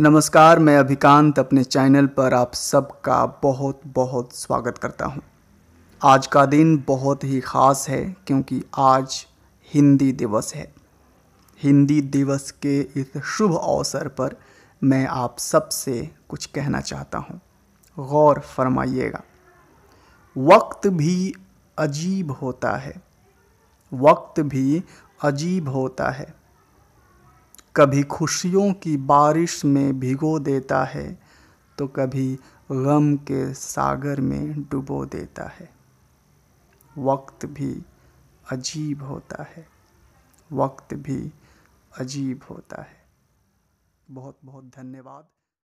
नमस्कार मैं अभिकांत अपने चैनल पर आप सबका बहुत बहुत स्वागत करता हूं। आज का दिन बहुत ही ख़ास है क्योंकि आज हिंदी दिवस है हिंदी दिवस के इस शुभ अवसर पर मैं आप सब से कुछ कहना चाहता हूं। गौर फरमाइएगा वक्त भी अजीब होता है वक्त भी अजीब होता है कभी खुशियों की बारिश में भिगो देता है तो कभी गम के सागर में डुबो देता है वक्त भी अजीब होता है वक्त भी अजीब होता है बहुत बहुत धन्यवाद